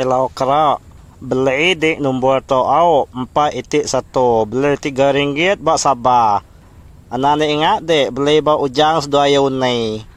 ela okra beli di nombor to au 4 itik 1 beli 3 ringgit ba sabar ana ni ingat de beli ba ujang sedua ye unai